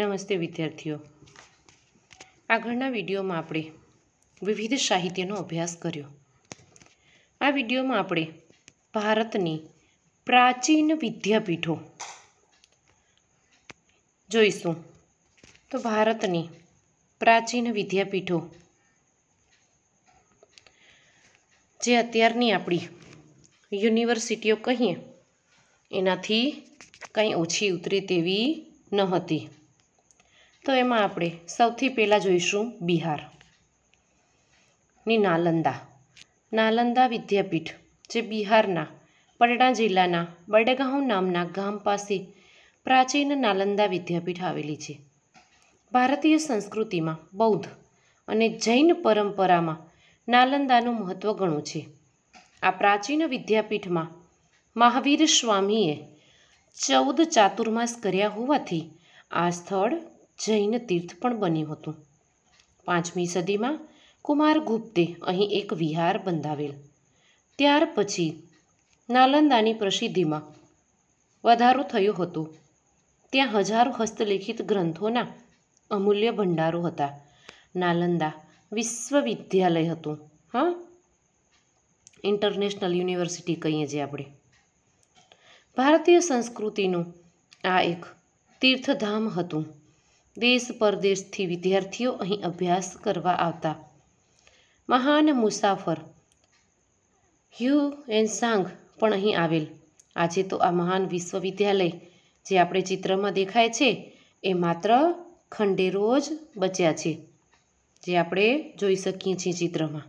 નમસ્તે વિદ્યાર્થીઓ આગળના વિડીયોમાં આપણે વિવિધ સાહિત્યનો અભ્યાસ કર્યો આ વિડીયોમાં આપણે ભારતની પ્રાચીન વિદ્યાપીઠો જોઈશું તો ભારતની પ્રાચીન વિદ્યાપીઠો જે અત્યારની આપણી યુનિવર્સિટીઓ કહીએ એનાથી કંઈ ઓછી ઉતરે તેવી ન હતી તો એમાં આપણે સૌથી પહેલાં જોઈશું બિહારની નાલંદા નાલંદા વિદ્યાપીઠ જે બિહારના પટણા જિલ્લાના બડેગાંવ નામના ગામ પાસે પ્રાચીન નાલંદા વિદ્યાપીઠ આવેલી છે ભારતીય સંસ્કૃતિમાં બૌદ્ધ અને જૈન પરંપરામાં નાલંદાનું મહત્ત્વ ઘણું છે આ પ્રાચીન વિદ્યાપીઠમાં મહાવીર સ્વામીએ ચૌદ ચાતુર્માસ કર્યા હોવાથી આ સ્થળ જૈન તીર્થ પણ બન્યું હતું પાંચમી સદીમાં કુમારગુપ્તે અહીં એક વિહાર બંધાવેલ ત્યાર પછી નાલંદાની પ્રસિદ્ધિમાં વધારો થયો હતો ત્યાં હજારો હસ્તલિખિત ગ્રંથોના અમૂલ્ય ભંડારો હતા નાલંદા વિશ્વવિદ્યાલય હતું હા ઇન્ટરનેશનલ યુનિવર્સિટી કહીએ છીએ આપણે ભારતીય સંસ્કૃતિનું આ એક તીર્થધામ હતું દેશ પરદેશથી વિદ્યાર્થીઓ અહીં અભ્યાસ કરવા આવતા મહાન મુસાફર હ્યુ એન્સાંગ પણ અહીં આવેલ આજે તો આ મહાન વિશ્વવિદ્યાલય જે આપણે ચિત્રમાં દેખાય છે એ માત્ર ખંડેરો જ બચ્યા છે જે આપણે જોઈ શકીએ છીએ ચિત્રમાં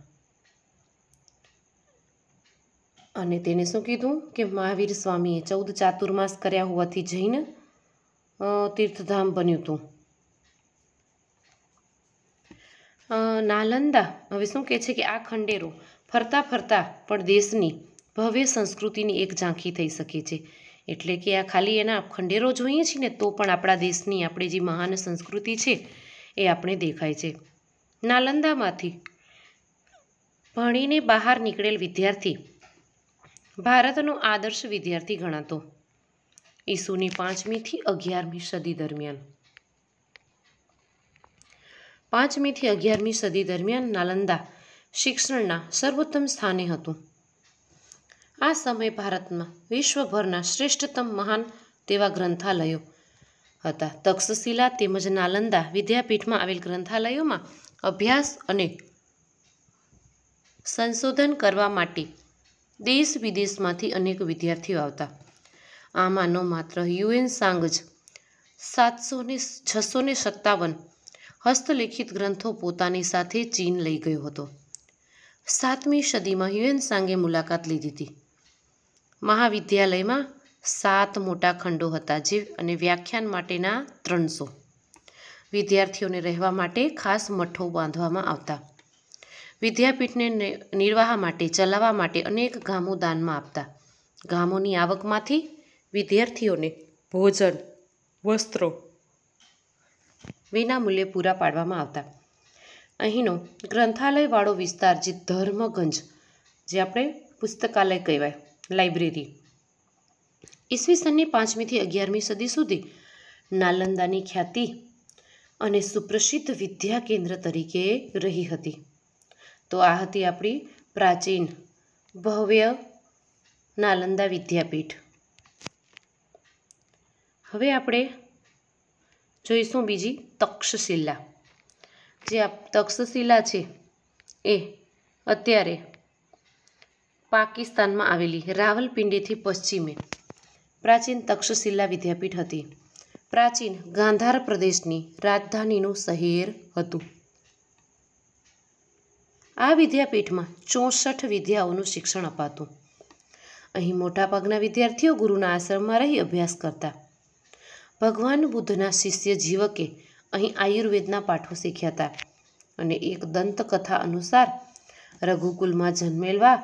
અને તેને શું કીધું કે મહાવીર સ્વામીએ ચૌદ ચાતુર્માસ કર્યા હોવાથી જૈન તીર્થધામ બન્યું હતું નાલંદા હવે શું કહે છે કે આ ખંડેરો ફરતા ફરતા પણ દેશની ભવ્ય સંસ્કૃતિની એક ઝાંખી થઈ શકે છે એટલે કે આ ખાલી એના ખંડેરો જોઈએ છીએ ને તો પણ આપણા દેશની આપણી જે મહાન સંસ્કૃતિ છે એ આપણે દેખાય છે નાલંદામાંથી ભણીને બહાર નીકળેલ વિદ્યાર્થી ભારતનો આદર્શ વિદ્યાર્થી ગણાતો ઈસુની પાંચમીથી અગિયારમી સદી દરમિયાન પાંચમીથી અગિયારમી સદી દરમિયાન નાલંદા શિક્ષણના સર્વોત્તમ સ્થાને હતું આ સમય ભારતમાં વિશ્વભરના શ્રેષ્ઠતમ મહાન તેવા ગ્રંથાલયો હતા તક્ષશિલા તેમજ નાલંદા વિદ્યાપીઠમાં આવેલ ગ્રંથાલયોમાં અભ્યાસ અને સંશોધન કરવા માટે દેશ વિદેશમાંથી અનેક વિદ્યાર્થીઓ આવતા આમાંનો માત્ર યુએન સાંગ જ સાતસો ને છસો ને સત્તાવન હસ્તલિખિત ગ્રંથો પોતાની સાથે ચીન લઈ ગયો હતો સાતમી સદીમાં હ્યુએન સાંગે મુલાકાત લીધી હતી મહાવિદ્યાલયમાં સાત મોટા ખંડો હતા જે અને વ્યાખ્યાન માટેના ત્રણસો વિદ્યાર્થીઓને રહેવા માટે ખાસ મઠો બાંધવામાં આવતા વિદ્યાપીઠને નિર્વાહ માટે ચલાવવા માટે અનેક ગામો દાનમાં આપતા ગામોની આવકમાંથી વિદ્યાર્થીઓને ભોજન વસ્ત્રો વિનામૂલ્યે પૂરા પાડવામાં આવતા અહીંનો ગ્રંથાલયવાળો વિસ્તાર જે ધર્મગંજ જે આપણે પુસ્તકાલય કહેવાય લાઇબ્રેરી ઈસવીસનની પાંચમીથી અગિયારમી સદી સુધી નાલંદાની ખ્યાતિ અને સુપ્રસિદ્ધ વિદ્યા કેન્દ્ર તરીકે રહી હતી તો આ હતી આપણી પ્રાચીન ભવ્ય નાલંદા વિદ્યાપીઠ હવે આપણે જોઈશું બીજી તક્ષશિલા જે આ તક્ષશિલા છે એ અત્યારે પાકિસ્તાનમાં આવેલી રાવલપિંડીથી પશ્ચિમે પ્રાચીન તક્ષશિલા વિદ્યાપીઠ હતી પ્રાચીન ગાંધાર પ્રદેશની રાજધાનીનું શહેર હતું આ વિદ્યાપીઠમાં ચોસઠ વિદ્યાઓનું શિક્ષણ અપાતું અહીં મોટાભાગના વિદ્યાર્થીઓ ગુરુના આશ્રમમાં રહી અભ્યાસ કરતા ભગવાન બુદ્ધના શિષ્ય જીવકે અહીં આયુર્વેદના પાઠો શીખ્યા હતા અને એક દંતકથા અનુસાર રઘુકુલમાં જન્મેલવા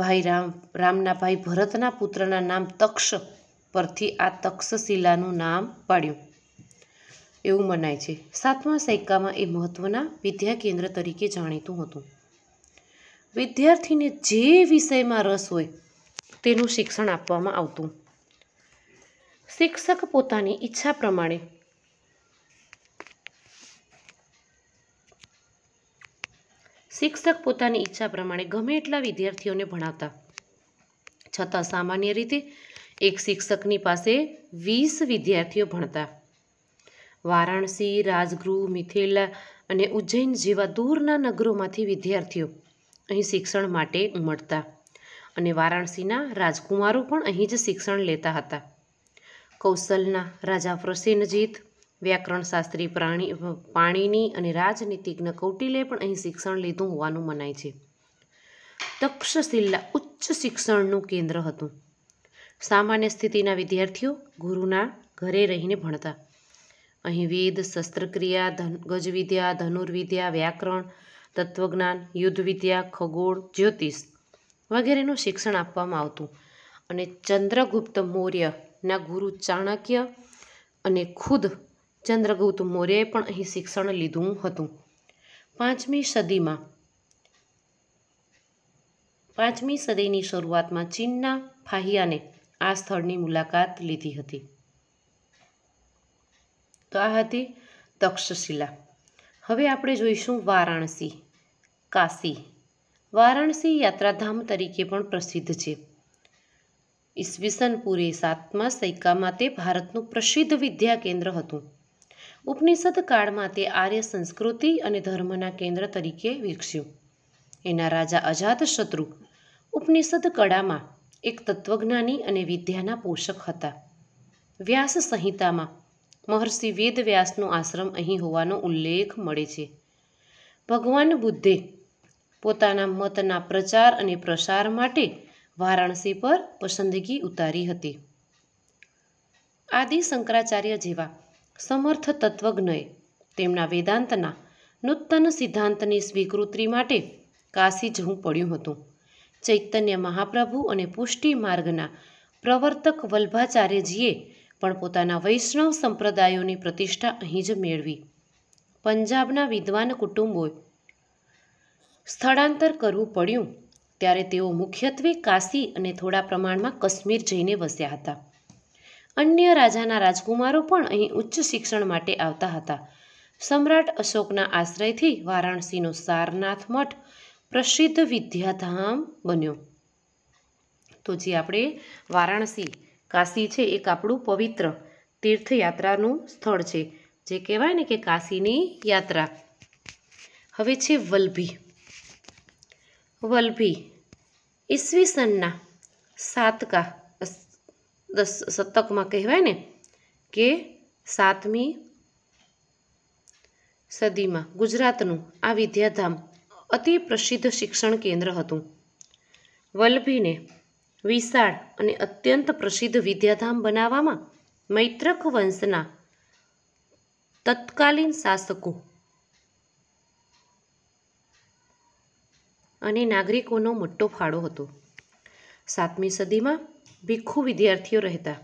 ભાઈ રામ રામના ભાઈ ભરતના પુત્રના નામ તક્ષ પરથી આ તક્ષશિલાનું નામ પાડ્યું એવું મનાય છે સાતમા સૈકામાં એ મહત્ત્વના વિદ્યા કેન્દ્ર તરીકે જાણીતું હતું વિદ્યાર્થીને જે વિષયમાં રસ હોય તેનું શિક્ષણ આપવામાં આવતું શિક્ષક પોતાની ઈચ્છા પ્રમાણે શિક્ષક પોતાની ઈચ્છા પ્રમાણે ગમે એટલા વિદ્યાર્થીઓને ભણાવતા છતાં સામાન્ય રીતે એક શિક્ષકની પાસે વીસ વિદ્યાર્થીઓ ભણતા વારાણસી રાજગૃહ મિથિલા અને ઉજ્જૈન જેવા દૂરના નગરોમાંથી વિદ્યાર્થીઓ અહીં શિક્ષણ માટે ઉમટતા અને વારાણસીના રાજકુમારો પણ અહીં જ શિક્ષણ લેતા હતા કૌશલના રાજા પ્રસેનજીત વ્યાકરણશાસ્ત્રી પ્રાણી પાણીની અને રાજનીતિજ્ઞ કૌટિલે પણ અહીં શિક્ષણ લીધું હોવાનું મનાય છે તક્ષશિલા ઉચ્ચ શિક્ષણનું કેન્દ્ર હતું સામાન્ય સ્થિતિના વિદ્યાર્થીઓ ગુરુના ઘરે રહીને ભણતા અહીં વેદ શસ્ત્રક્રિયા ધન ગજવિદ્યા ધનુર્વિદ્યા વ્યાકરણ તત્વજ્ઞાન યુદ્ધવિદ્યા ખગોળ જ્યોતિષ વગેરેનું શિક્ષણ આપવામાં આવતું અને ચંદ્રગુપ્ત મૌર્યના ગુરુ ચાણક્ય અને ખુદ ચંદ્રગુપ્ત મૌર્યએ પણ અહીં શિક્ષણ લીધું હતું પાંચમી સદીમાં પાંચમી સદીની શરૂઆતમાં ચીનના ફાહિયાને આ સ્થળની મુલાકાત લીધી હતી તો આ હતી તક્ષશિલા હવે આપણે જોઈશું વારાણસી કાશી વારાણસી યાત્રાધામ તરીકે પણ પ્રસિદ્ધ છે ઈસવીસન પૂરે સાતમા સૈકામાં તે ભારતનું પ્રસિદ્ધ વિદ્યા કેન્દ્ર હતું ઉપનિષદ કાળમાં તે આર્ય સંસ્કૃતિ અને ધર્મના કેન્દ્ર તરીકે વિકસ્યું એના રાજા અજાતશત્રુ ઉપનિષદ કળામાં એક તત્વજ્ઞાની અને વિદ્યાના પોષક હતા વ્યાસ સંહિતામાં મહર્ષિ વેદ વ્યાસનો આશ્રમ અહીં હોવાનો ઉલ્લેખ મળે છે ભગવાન બુદ્ધે પોતાના મતના પ્રચાર અને પ્રસાર માટે વારાણસી પર પસંદગી ઉતારી હતી આદિ શંકરાચાર્ય જેવા સમર્થ તત્વજ્ઞએ તેમના વેદાંતના નૂતન સિદ્ધાંતની સ્વીકૃતિ માટે કાશી જવું પડ્યું હતું ચૈતન્ય મહાપ્રભુ અને પુષ્ટિ માર્ગના પ્રવર્તક વલ્ભાચાર્યજીએ પણ પોતાના વૈષ્ણવ સંપ્રદાયોની પ્રતિષ્ઠા અહીં જ મેળવી પંજાબના વિદ્વાન કુટુંબોએ સ્થળાંતર કરવું પડ્યું ત્યારે તેઓ મુખ્યત્વે કાશી અને થોડા પ્રમાણમાં કશ્મીર જઈને વસ્યા હતા અન્ય રાજાના રાજકુમારો પણ અહીં ઉચ્ચ શિક્ષણ માટે આવતા હતા સમ્રાટ અશોકના આશ્રયથી વારાણસીનો સારનાથ મઠ પ્રસિદ્ધ વિદ્યાધામ બન્યો તો જે આપણે વારાણસી કાશી છે એક આપણું પવિત્ર તીર્થયાત્રાનું સ્થળ છે જે કહેવાય ને કે કાશીની યાત્રા હવે છે વલભી વલભી ઈસવીસનના સાતકા દસ શતકમાં કહેવાય ને કે સાતમી સદીમાં ગુજરાતનું આ વિદ્યાધામ અતિ પ્રસિદ્ધ શિક્ષણ કેન્દ્ર હતું વલ્લભીને વિશાળ અને અત્યંત પ્રસિદ્ધ વિદ્યાધામ બનાવવામાં મૈત્રક વંશના તત્કાલીન શાસકો અને નાગરિકોનો મોટો ફાળો હતો સાતમી સદીમાં ભિક્ષુ વિદ્યાર્થીઓ રહેતા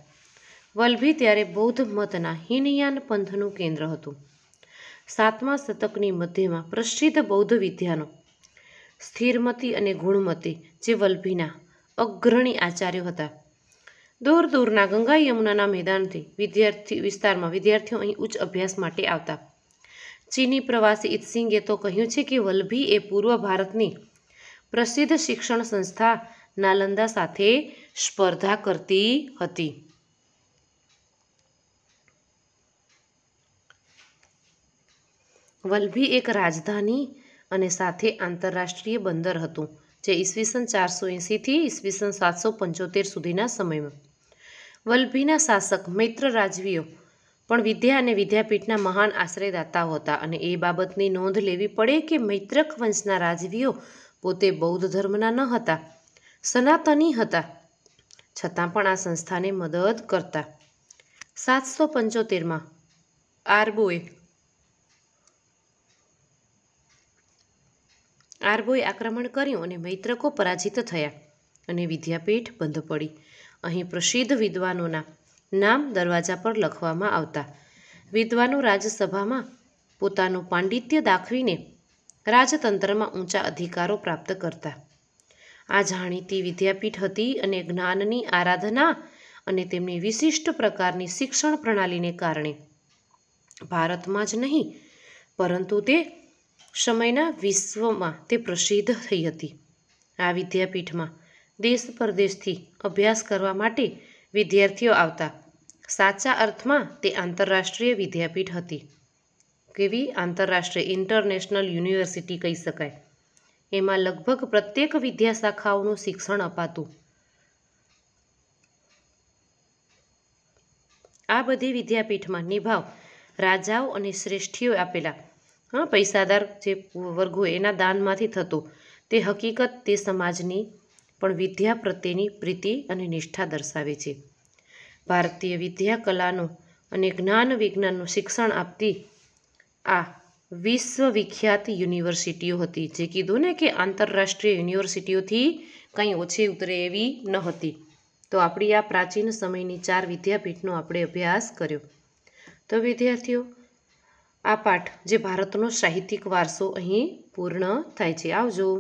વલ્લભી ત્યારે બૌદ્ધ મતના હિનયાન પંથનું કેન્દ્ર હતું સાતમા શતકની મધ્યમાં પ્રસિદ્ધ બૌદ્ધ વિદ્યાનો સ્થિરમતી અને ગુણમતી જે વલ્લભીના અગ્રણી આચાર્યો હતા દૂર દૂરના ગંગા યમુનાના મેદાનથી વિદ્યાર્થી વિસ્તારમાં વિદ્યાર્થીઓ અહીં ઉચ્ચ અભ્યાસ માટે આવતા ચીની પ્રવાસી ઇતસિંગે તો કહ્યું છે કે વલ્લભી એ પૂર્વ ભારતની પ્રસિદ્ધ શિક્ષણ સંસ્થા નાલંદા સાથે સ્પર્ધા કરતી હતી વલભી એક રાજધાની અને સાથે આંતરરાષ્ટ્રીય બંદર હતું જે ઈસવીસન ચારસો એંસીથી ઈસવીસન સાતસો પંચોતેર સુધીના સમયમાં વલ્લભીના શાસક મૈત્ર રાજવીઓ પણ વિદ્યા અને વિદ્યાપીઠના મહાન આશ્રયદાતાઓ હતા અને એ બાબતની નોંધ લેવી પડે કે મૈત્રક વંશના રાજવીઓ પોતે બૌદ્ધ ધર્મના ન હતા સનાતની હતા છતાં પણ આ સંસ્થાને મદદ કરતા સાતસો પંચોતેરમાં આરબોએ આરબોએ આક્રમણ કર્યું અને મૈત્રકો પરાજિત થયા અને વિદ્યાપીઠ બંધ પડી અહીં પ્રસિદ્ધ વિદ્વાનોના નામ દરવાજા પર લખવામાં આવતા વિદ્વાનો રાજસભામાં પોતાનું પાંડિત્ય દાખવીને રાજતંત્રમાં ઊંચા અધિકારો પ્રાપ્ત કરતા આ જાણીતી વિદ્યાપીઠ હતી અને જ્ઞાનની આરાધના અને તેમની વિશિષ્ટ પ્રકારની શિક્ષણ પ્રણાલીને કારણે ભારતમાં જ નહીં પરંતુ તે સમયના વિશ્વમાં તે પ્રસિદ્ધ થઈ હતી આ વિદ્યાપીઠમાં દેશ પરદેશથી અભ્યાસ કરવા માટે વિદ્યાર્થીઓ આવતા સાચા અર્થમાં તે આંતરરાષ્ટ્રીય વિદ્યાપીઠ હતી કેવી આંતરરાષ્ટ્રીય ઇન્ટરનેશનલ યુનિવર્સિટી કહી શકાય એમાં લગભગ પ્રત્યેક વિદ્યાશાખાઓનું શિક્ષણ અપાતું આ બધી વિદ્યાપીઠમાં નિભાવ રાજાઓ અને શ્રેષ્ઠીઓ આપેલા હા પૈસાદાર જે વર્ગો એના દાનમાંથી થતું તે હકીકત તે સમાજની પણ વિદ્યા પ્રત્યેની પ્રીતિ અને નિષ્ઠા દર્શાવે છે ભારતીય વિદ્યા કલાનું અને જ્ઞાન વિજ્ઞાનનું શિક્ષણ આપતી આ વિશ્વવિખ્યાત યુનિવર્સિટીઓ હતી જે કીધું ને કે આંતરરાષ્ટ્રીય યુનિવર્સિટીઓથી કંઈ ઓછી ઉતરે એવી ન હતી તો આપણી આ પ્રાચીન સમયની ચાર વિદ્યાપીઠનો આપણે અભ્યાસ કર્યો તો વિદ્યાર્થીઓ આ પાઠ જે ભારતનો સાહિત્યિક વારસો અહીં પૂર્ણ થાય છે આવજો